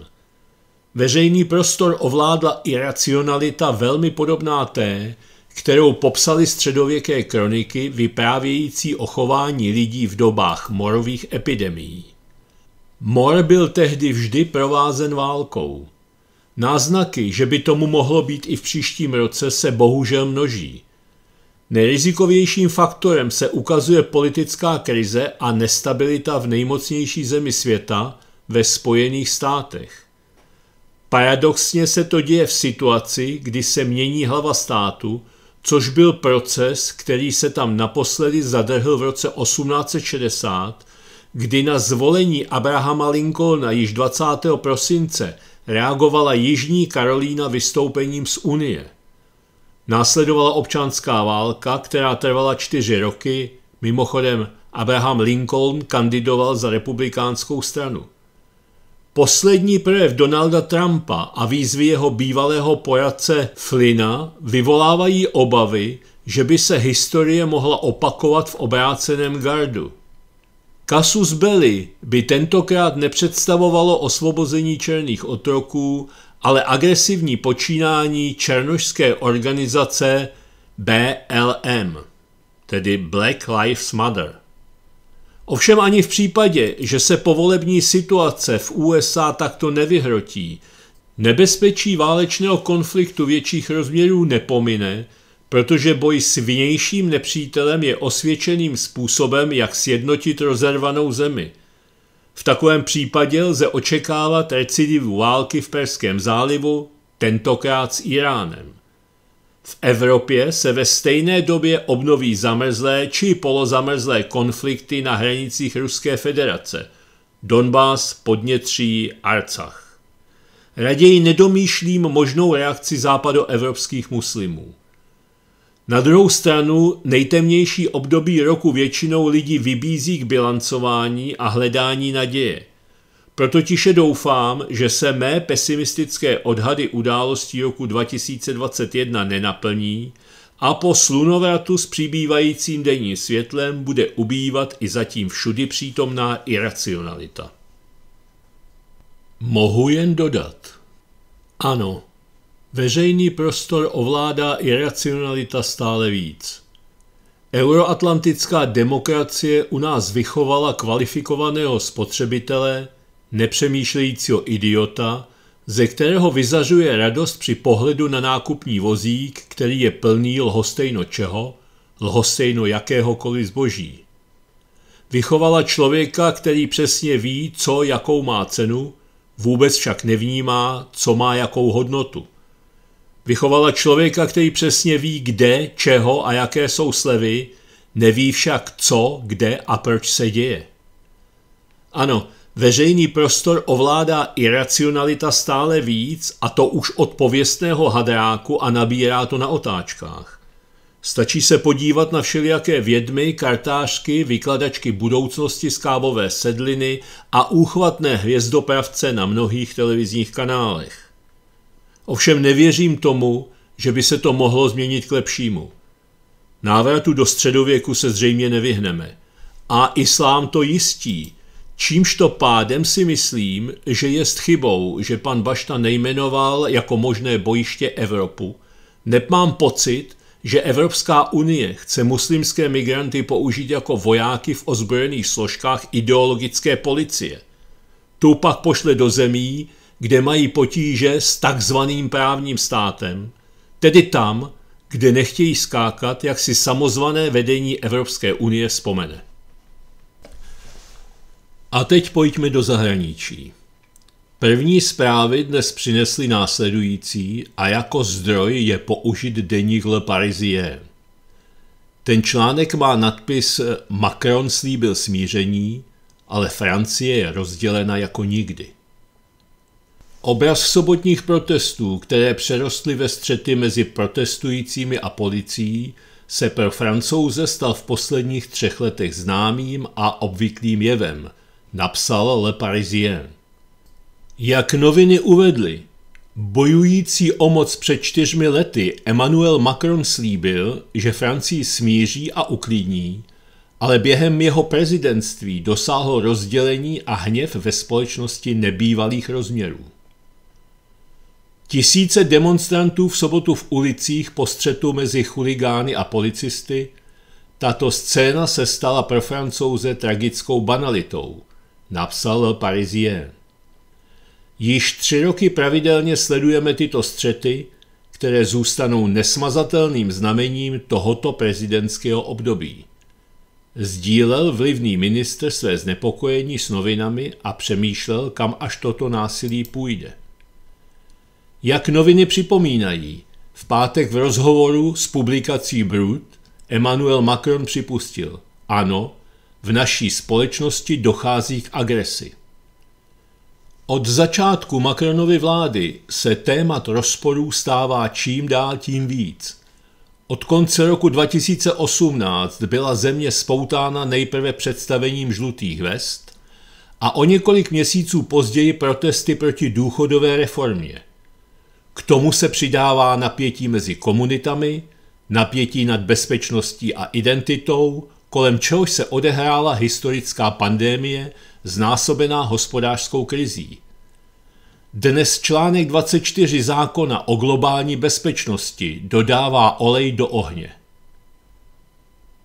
Veřejný prostor ovládla iracionalita velmi podobná té, kterou popsali středověké kroniky vyprávějící o chování lidí v dobách morových epidemií. Mor byl tehdy vždy provázen válkou. Náznaky, že by tomu mohlo být i v příštím roce, se bohužel množí. Nejrizikovějším faktorem se ukazuje politická krize a nestabilita v nejmocnější zemi světa ve Spojených státech. Paradoxně se to děje v situaci, kdy se mění hlava státu, což byl proces, který se tam naposledy zadrhl v roce 1860, kdy na zvolení Abrahama Lincolna již 20. prosince reagovala Jižní Karolína vystoupením z Unie – Následovala občanská válka, která trvala čtyři roky. Mimochodem, Abraham Lincoln kandidoval za republikánskou stranu. Poslední projev Donalda Trumpa a výzvy jeho bývalého poradce Flynna vyvolávají obavy, že by se historie mohla opakovat v obráceném gardu. Kasus Belli by tentokrát nepředstavovalo osvobození černých otroků, ale agresivní počínání černožské organizace BLM, tedy Black Lives Matter. Ovšem ani v případě, že se povolební situace v USA takto nevyhrotí, nebezpečí válečného konfliktu větších rozměrů nepomine, protože boj s vnějším nepřítelem je osvědčeným způsobem, jak sjednotit rozervanou zemi – v takovém případě lze očekávat recidivu války v Perském zálivu, tentokrát s Iránem. V Evropě se ve stejné době obnoví zamrzlé či polozamrzlé konflikty na hranicích Ruské federace (Donbass, Podnětří, Arcach. Raději nedomýšlím možnou reakci západoevropských muslimů. Na druhou stranu nejtemnější období roku většinou lidi vybízí k bilancování a hledání naděje. Proto tiše doufám, že se mé pesimistické odhady událostí roku 2021 nenaplní a po slunovratu s přibývajícím denním světlem bude ubývat i zatím všudy přítomná iracionalita. Mohu jen dodat. Ano, Veřejný prostor ovládá iracionalita stále víc. Euroatlantická demokracie u nás vychovala kvalifikovaného spotřebitele, nepřemýšlejícího idiota, ze kterého vyzařuje radost při pohledu na nákupní vozík, který je plný lhostejno čeho, lhostejno jakéhokoliv zboží. Vychovala člověka, který přesně ví, co jakou má cenu, vůbec však nevnímá, co má jakou hodnotu. Vychovala člověka, který přesně ví, kde, čeho a jaké jsou slevy, neví však co, kde a proč se děje. Ano, veřejný prostor ovládá iracionalita stále víc a to už od pověstného hadráku a nabírá to na otáčkách. Stačí se podívat na všelijaké vědmy, kartářky, vykladačky budoucnosti z kávové sedliny a úchvatné hvězdopravce na mnohých televizních kanálech. Ovšem nevěřím tomu, že by se to mohlo změnit k lepšímu. Návratu do středověku se zřejmě nevyhneme. A islám to jistí, čímž to pádem si myslím, že je chybou, že pan Bašta nejmenoval jako možné bojiště Evropu. Neb pocit, že Evropská unie chce muslimské migranty použít jako vojáky v ozbrojených složkách ideologické policie. Tu pak pošle do zemí, kde mají potíže s takzvaným právním státem, tedy tam, kde nechtějí skákat, jak si samozvané vedení Evropské unie vzpomene. A teď pojďme do zahraničí. První zprávy dnes přinesly následující a jako zdroj je použit deník Le Parisien. Ten článek má nadpis Macron slíbil smíření, ale Francie je rozdělena jako nikdy. Obraz sobotních protestů, které přerostly ve střety mezi protestujícími a policií, se pro francouze stal v posledních třech letech známým a obvyklým jevem, napsal Le Parisien. Jak noviny uvedly, bojující o moc před čtyřmi lety Emmanuel Macron slíbil, že Francii smíří a uklidní, ale během jeho prezidentství dosáhlo rozdělení a hněv ve společnosti nebývalých rozměrů. Tisíce demonstrantů v sobotu v ulicích po střetu mezi chuligány a policisty, tato scéna se stala pro francouze tragickou banalitou, napsal Parisien. Již tři roky pravidelně sledujeme tyto střety, které zůstanou nesmazatelným znamením tohoto prezidentského období. Sdílel vlivný ministr své znepokojení s novinami a přemýšlel, kam až toto násilí půjde. Jak noviny připomínají, v pátek v rozhovoru s publikací Brut Emmanuel Macron připustil, ano, v naší společnosti dochází k agresi. Od začátku Macronovy vlády se témat rozporů stává čím dál tím víc. Od konce roku 2018 byla země spoutána nejprve představením žlutých vest a o několik měsíců později protesty proti důchodové reformě – k tomu se přidává napětí mezi komunitami, napětí nad bezpečností a identitou, kolem čehož se odehrála historická pandémie znásobená hospodářskou krizí. Dnes článek 24 zákona o globální bezpečnosti dodává olej do ohně.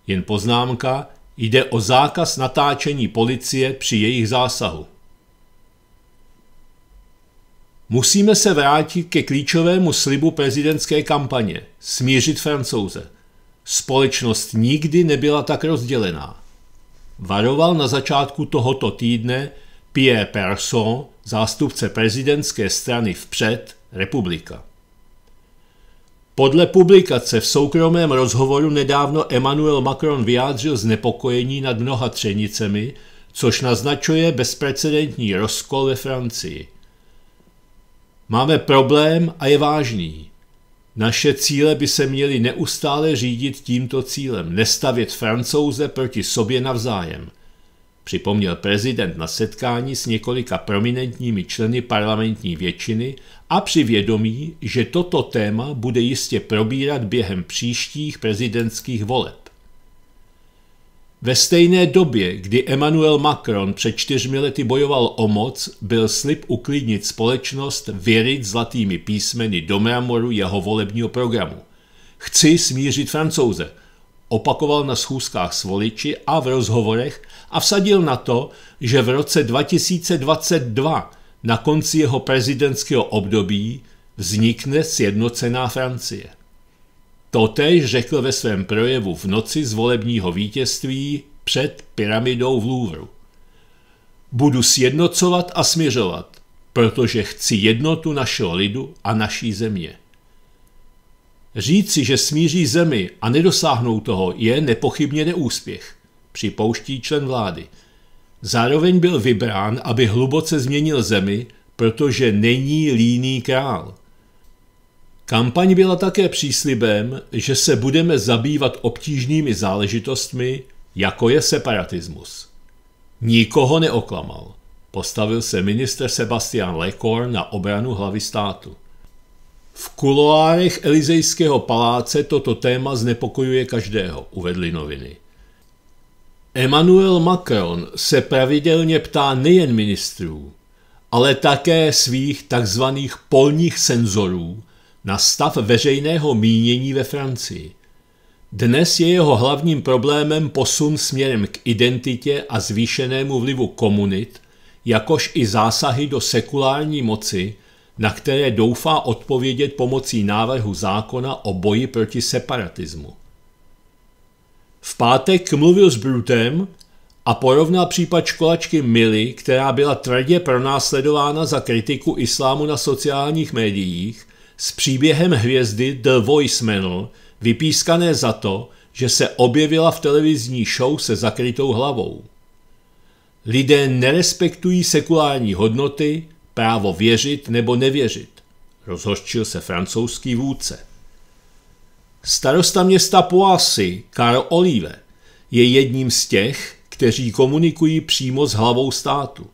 Jen poznámka, jde o zákaz natáčení policie při jejich zásahu. Musíme se vrátit ke klíčovému slibu prezidentské kampaně – smířit francouze. Společnost nikdy nebyla tak rozdělená. Varoval na začátku tohoto týdne Pierre Person, zástupce prezidentské strany Vpřed, republika. Podle publikace v soukromém rozhovoru nedávno Emmanuel Macron vyjádřil znepokojení nad mnoha třenicemi, což naznačuje bezprecedentní rozkol ve Francii. Máme problém a je vážný. Naše cíle by se měly neustále řídit tímto cílem, nestavět francouze proti sobě navzájem, připomněl prezident na setkání s několika prominentními členy parlamentní většiny a při vědomí, že toto téma bude jistě probírat během příštích prezidentských voleb. Ve stejné době, kdy Emmanuel Macron před čtyřmi lety bojoval o moc, byl slib uklidnit společnost věřit zlatými písmeny do mramoru jeho volebního programu. Chci smířit francouze, opakoval na schůzkách s voliči a v rozhovorech a vsadil na to, že v roce 2022 na konci jeho prezidentského období vznikne sjednocená Francie. Totež řekl ve svém projevu v noci z volebního vítězství před pyramidou v Louvru. Budu sjednocovat a směřovat, protože chci jednotu našeho lidu a naší země. Říci, že smíří zemi a nedosáhnou toho, je nepochybně neúspěch, připouští člen vlády. Zároveň byl vybrán, aby hluboce změnil zemi, protože není líný král – Kampaň byla také příslibem, že se budeme zabývat obtížnými záležitostmi, jako je separatismus. Nikoho neoklamal. Postavil se minister Sebastian Lecorn na obranu hlavy státu. V kuloárech Elizejského paláce toto téma znepokojuje každého, uvedly noviny. Emmanuel Macron se pravidelně ptá nejen ministrů, ale také svých takzvaných polních senzorů, na stav veřejného mínění ve Francii. Dnes je jeho hlavním problémem posun směrem k identitě a zvýšenému vlivu komunit, jakož i zásahy do sekulární moci, na které doufá odpovědět pomocí návrhu zákona o boji proti separatismu. V pátek mluvil s Brutem a porovnal případ školačky Mily, která byla tvrdě pronásledována za kritiku islámu na sociálních médiích, s příběhem hvězdy The Voicemail, vypískané za to, že se objevila v televizní show se zakrytou hlavou. Lidé nerespektují sekulární hodnoty, právo věřit nebo nevěřit, rozhořčil se francouzský vůdce. Starosta města Poasy, Karl Olive, je jedním z těch, kteří komunikují přímo s hlavou státu.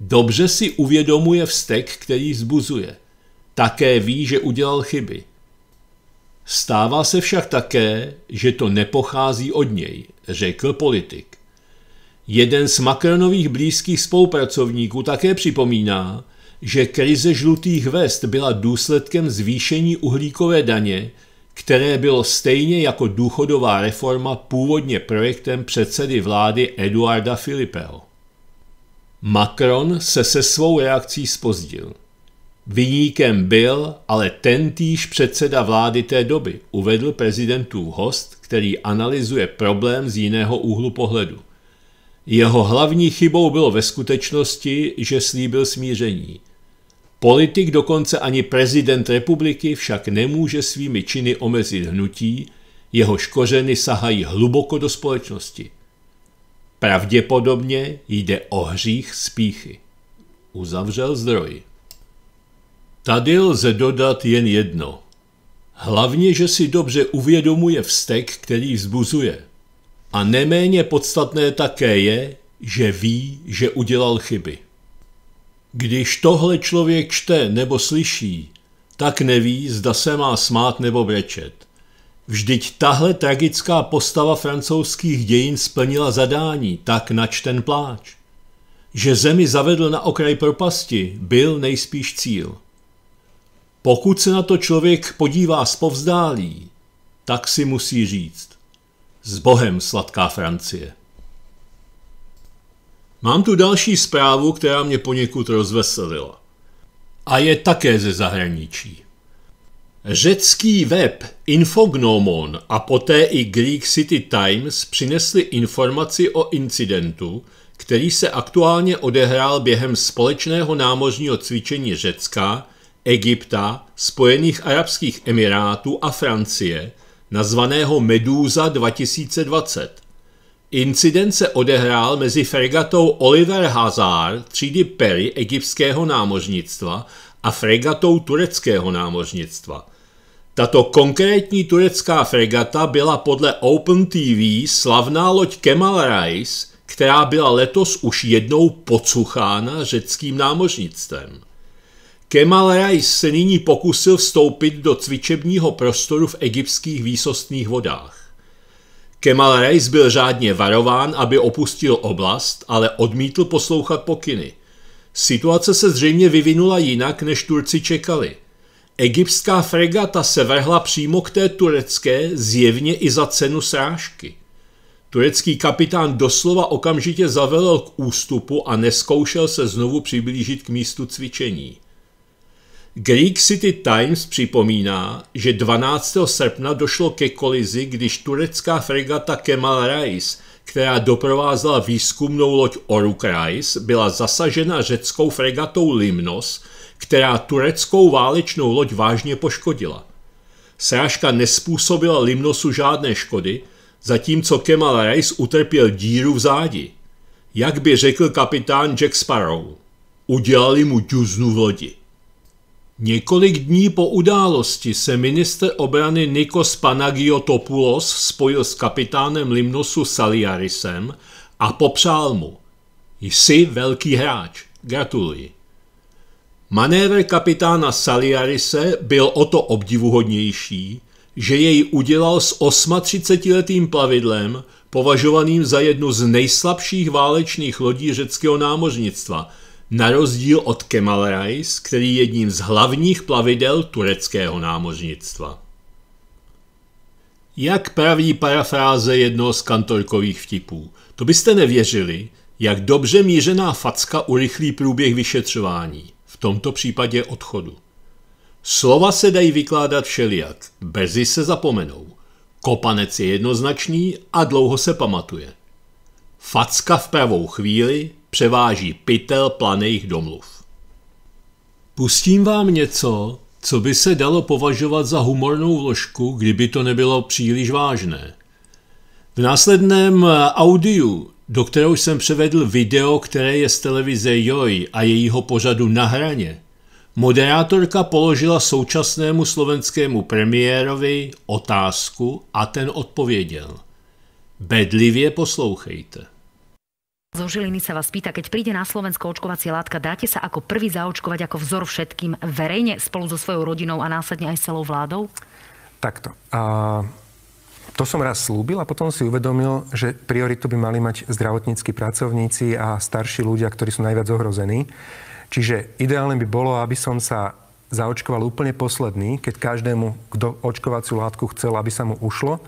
Dobře si uvědomuje vztek, který zbuzuje – také ví, že udělal chyby. Stává se však také, že to nepochází od něj, řekl politik. Jeden z Macronových blízkých spolupracovníků také připomíná, že krize žlutých vest byla důsledkem zvýšení uhlíkové daně, které bylo stejně jako důchodová reforma původně projektem předsedy vlády Eduarda Filipeho. Macron se se svou reakcí spozdil. Vyníkem byl ale tentýž předseda vlády té doby, uvedl prezidentův host, který analyzuje problém z jiného úhlu pohledu. Jeho hlavní chybou bylo ve skutečnosti, že slíbil smíření. Politik, dokonce ani prezident republiky, však nemůže svými činy omezit hnutí, jeho škořeny sahají hluboko do společnosti. Pravděpodobně jde o hřích spíchy. Uzavřel zdroj. Tady lze dodat jen jedno. Hlavně, že si dobře uvědomuje vztek, který vzbuzuje. A neméně podstatné také je, že ví, že udělal chyby. Když tohle člověk čte nebo slyší, tak neví, zda se má smát nebo brečet. Vždyť tahle tragická postava francouzských dějin splnila zadání, tak nač ten pláč. Že zemi zavedl na okraj propasti, byl nejspíš cíl. Pokud se na to člověk podívá povzdálí, tak si musí říct s Bohem, sladká Francie. Mám tu další zprávu, která mě poněkud rozveselila. A je také ze zahraničí. Řecký web Infognomon a poté i Greek City Times přinesli informaci o incidentu, který se aktuálně odehrál během společného námořního cvičení Řecka Egypta, Spojených Arabských Emirátů a Francie, nazvaného Medúza 2020. Incident se odehrál mezi fregatou Oliver Hazard třídy Perry egyptského námořnictva a fregatou tureckého námořnictva. Tato konkrétní turecká fregata byla podle Open TV slavná loď Kemal Rice, která byla letos už jednou pocuchána řeckým námořnictvem. Kemal Reis se nyní pokusil vstoupit do cvičebního prostoru v egyptských výsostných vodách. Kemal Reis byl řádně varován, aby opustil oblast, ale odmítl poslouchat pokyny. Situace se zřejmě vyvinula jinak, než Turci čekali. Egyptská fregata se vrhla přímo k té turecké, zjevně i za cenu srážky. Turecký kapitán doslova okamžitě zavelel k ústupu a neskoušel se znovu přiblížit k místu cvičení. Greek City Times připomíná, že 12. srpna došlo ke kolizi, když turecká fregata Kemal Reis, která doprovázela výzkumnou loď Oruk Reis, byla zasažena řeckou fregatou Limnos, která tureckou válečnou loď vážně poškodila. Srážka nespůsobila Limnosu žádné škody, zatímco Kemal Reis utrpěl díru v zádi. Jak by řekl kapitán Jack Sparrow, udělali mu džuznu v lodi. Několik dní po události se minister obrany Nikos Panagiotopoulos spojil s kapitánem Limnosu Saliarisem a popřál mu. Jsi velký hráč, gratuluji. Manévr kapitána Saliarise byl o to obdivuhodnější, že jej udělal s 38-letým plavidlem, považovaným za jednu z nejslabších válečných lodí řeckého námořnictva – na rozdíl od Kemal Reis, který je jedním z hlavních plavidel tureckého námořnictva. Jak praví parafráze jednoho z kantorkových vtipů. To byste nevěřili, jak dobře mířená facka urychlí průběh vyšetřování, v tomto případě odchodu. Slova se dají vykládat všelijak, brzy se zapomenou. Kopanec je jednoznačný a dlouho se pamatuje. Facka v pravou chvíli převáží pytel planejch domluv. Pustím vám něco, co by se dalo považovat za humornou vložku, kdyby to nebylo příliš vážné. V následném audiu, do kterého jsem převedl video, které je z televize Joj a jejího pořadu na hraně, moderátorka položila současnému slovenskému premiérovi otázku a ten odpověděl. Bedlivě poslouchejte. Zo Žiliny sa vás pýta, keď príde na Slovensko očkovacie látka, dáte sa ako prvý zaočkovať ako vzor všetkým verejne spolu so svojou rodinou a následne aj celou vládou? Takto. A to som raz slúbil a potom si uvedomil, že prioritu by mali mať zdravotníckí pracovníci a starší ľudia, ktorí sú najviac ohrození. Čiže ideálne by bolo, aby som sa zaočkoval úplne posledný, keď každému, kto očkovaciu látku chcel, aby sa mu ušlo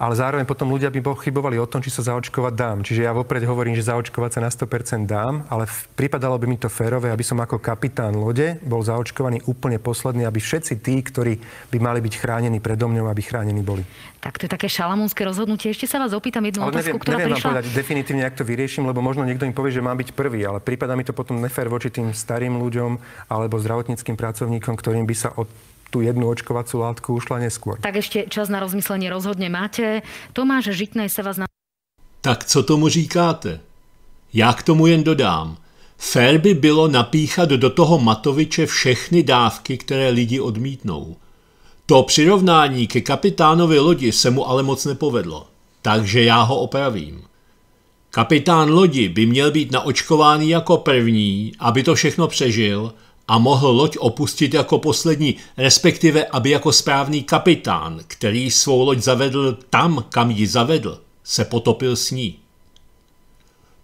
ale zároveň potom ľudia by pochybovali o tom, či sa zaočkovať dám. Čiže ja vopred hovorím, že zaočkovať sa na 100% dám, ale pripadalo by mi to férové, aby som ako kapitán lode bol zaočkovaný úplne posledný, aby všetci tí, ktorí by mali byť chránení predo mňou, aby chránení boli. Tak to je také šalamúnske rozhodnutie. Ešte sa vás opýtam jednu ale otázku, neviem, ktorá neviem prišla... definitívne, jak to vyriešim, lebo možno niekto im povie, že mám byť prvý, ale prípada mi to potom nefér voči tým starým ľuďom alebo zdravotníckým pracovníkom, ktorým by sa od tu jednu očkovacú látku ušla neskôr. Tak ještě čas na rozmyslení rozhodně máte. Tomáš Žitnej se vás na... Tak co tomu říkáte? Já k tomu jen dodám. Fér by bylo napíchat do toho Matoviče všechny dávky, které lidi odmítnou. To přirovnání ke kapitánovi lodi se mu ale moc nepovedlo, takže já ho opravím. Kapitán lodi by měl být naočkován jako první, aby to všechno přežil a mohl loď opustit jako poslední, respektive aby jako správný kapitán, který svou loď zavedl tam, kam ji zavedl, se potopil s ní.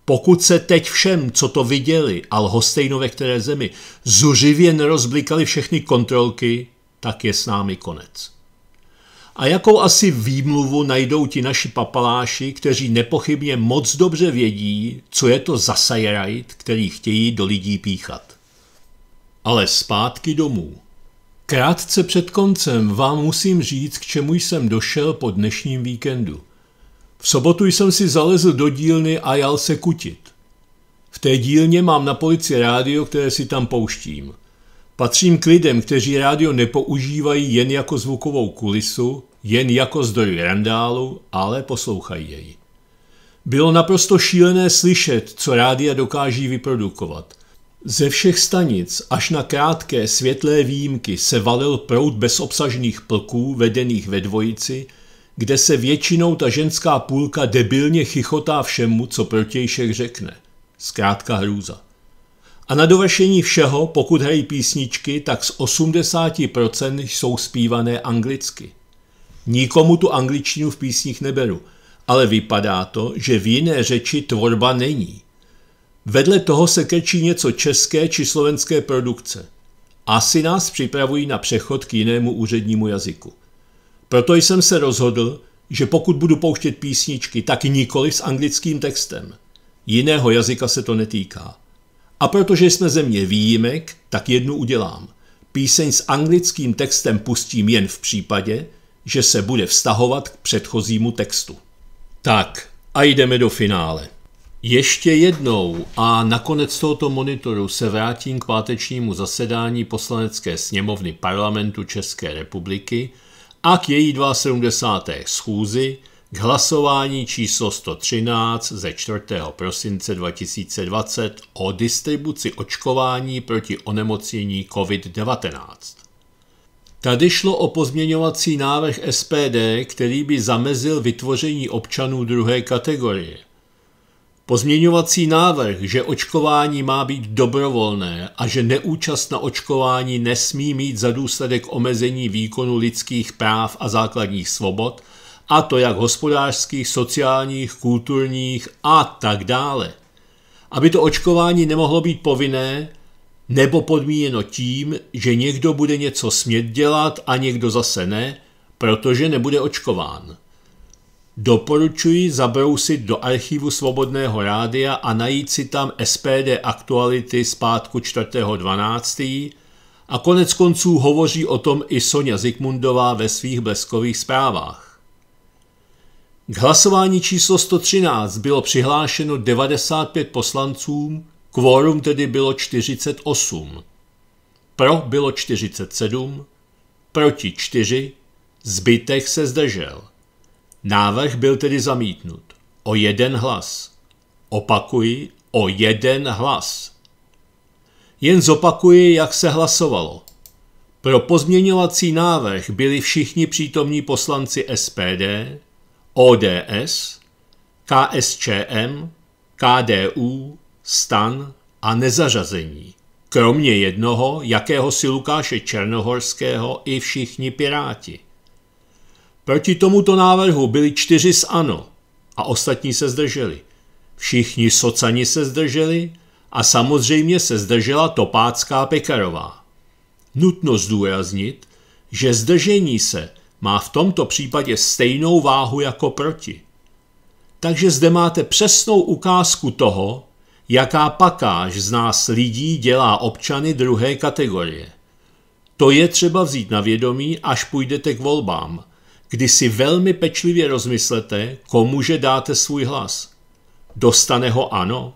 Pokud se teď všem, co to viděli a lhostejno ve které zemi, zuřivě nerozblikali všechny kontrolky, tak je s námi konec. A jakou asi výmluvu najdou ti naši papaláši, kteří nepochybně moc dobře vědí, co je to za sajrajt, který chtějí do lidí píchat. Ale zpátky domů. Krátce před koncem vám musím říct, k čemu jsem došel po dnešním víkendu. V sobotu jsem si zalezl do dílny a jal se kutit. V té dílně mám na polici rádio, které si tam pouštím. Patřím k lidem, kteří rádio nepoužívají jen jako zvukovou kulisu, jen jako zdroj randálu, ale poslouchají jej. Bylo naprosto šílené slyšet, co rádia dokáží vyprodukovat. Ze všech stanic až na krátké světlé výjimky se valil proud bezobsažných plků vedených ve dvojici, kde se většinou ta ženská půlka debilně chichotá všemu, co protějšek řekne. Zkrátka hrůza. A na dovršení všeho, pokud hrají písničky, tak z 80% jsou zpívané anglicky. Nikomu tu angličtinu v písních neberu, ale vypadá to, že v jiné řeči tvorba není – Vedle toho se krčí něco české či slovenské produkce. Asi nás připravují na přechod k jinému úřednímu jazyku. Proto jsem se rozhodl, že pokud budu pouštět písničky, tak nikoli s anglickým textem. Jiného jazyka se to netýká. A protože jsme země výjimek, tak jednu udělám. Píseň s anglickým textem pustím jen v případě, že se bude vztahovat k předchozímu textu. Tak, a jdeme do finále. Ještě jednou a nakonec tohoto monitoru se vrátím k pátečnímu zasedání poslanecké sněmovny parlamentu České republiky a k její 72. schůzi k hlasování číslo 113 ze 4. prosince 2020 o distribuci očkování proti onemocnění COVID-19. Tady šlo o pozměňovací návrh SPD, který by zamezil vytvoření občanů druhé kategorie – Pozměňovací návrh, že očkování má být dobrovolné a že neúčast na očkování nesmí mít za důsledek omezení výkonu lidských práv a základních svobod, a to jak hospodářských, sociálních, kulturních a tak dále. Aby to očkování nemohlo být povinné nebo podmíněno tím, že někdo bude něco smět dělat a někdo zase ne, protože nebude očkován. Doporučuji zabrousit do archivu Svobodného rádia a najít si tam SPD aktuality z pátku 4.12. a konec konců hovoří o tom i Sonja Zikmundová ve svých bleskových zprávách. K hlasování číslo 113 bylo přihlášeno 95 poslancům, kvórum tedy bylo 48. Pro bylo 47, proti 4, zbytek se zdržel. Návrh byl tedy zamítnut. O jeden hlas. Opakuji, o jeden hlas. Jen zopakuji, jak se hlasovalo. Pro pozměňovací návrh byli všichni přítomní poslanci SPD, ODS, KSČM, KDU, STAN a nezařazení. Kromě jednoho, jakého si Lukáše Černohorského i všichni piráti. Proti tomuto návrhu byli čtyři z ANO a ostatní se zdrželi. Všichni socani se zdrželi a samozřejmě se zdržela Topácká Pekarová. Nutno zdůraznit, že zdržení se má v tomto případě stejnou váhu jako proti. Takže zde máte přesnou ukázku toho, jaká pakáž z nás lidí dělá občany druhé kategorie. To je třeba vzít na vědomí, až půjdete k volbám – kdy si velmi pečlivě rozmyslete, komuže dáte svůj hlas. Dostane ho ano?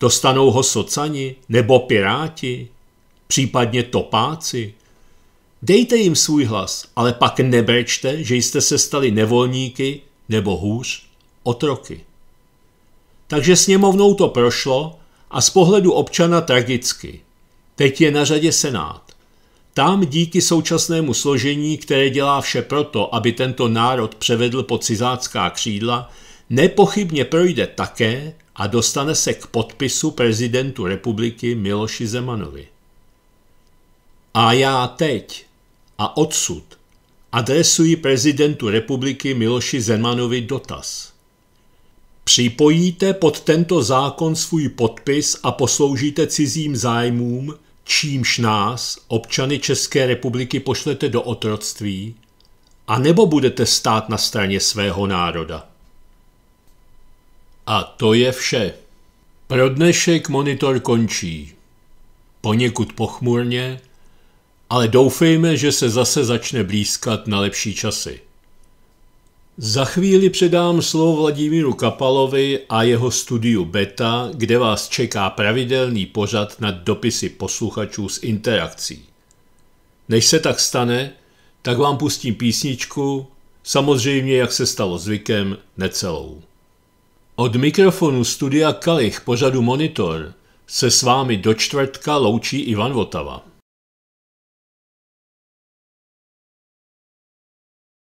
Dostanou ho socani nebo piráti? Případně topáci? Dejte jim svůj hlas, ale pak nebrečte, že jste se stali nevolníky nebo hůř otroky. Takže sněmovnou to prošlo a z pohledu občana tragicky. Teď je na řadě Senát. Tam díky současnému složení, které dělá vše proto, aby tento národ převedl pod cizácká křídla, nepochybně projde také a dostane se k podpisu prezidentu republiky Miloši Zemanovi. A já teď a odsud adresuji prezidentu republiky Miloši Zemanovi dotaz. Připojíte pod tento zákon svůj podpis a posloužíte cizím zájmům, čímž nás, občany České republiky, pošlete do otroctví, a nebo budete stát na straně svého národa. A to je vše. Pro dnešek monitor končí. Poněkud pochmurně, ale doufejme, že se zase začne blízkat na lepší časy. Za chvíli předám slovo Vladimíru Kapalovi a jeho studiu Beta, kde vás čeká pravidelný pořad nad dopisy posluchačů s interakcí. Než se tak stane, tak vám pustím písničku, samozřejmě jak se stalo zvykem, necelou. Od mikrofonu studia Kalich pořadu Monitor se s vámi do čtvrtka loučí Ivan Votava.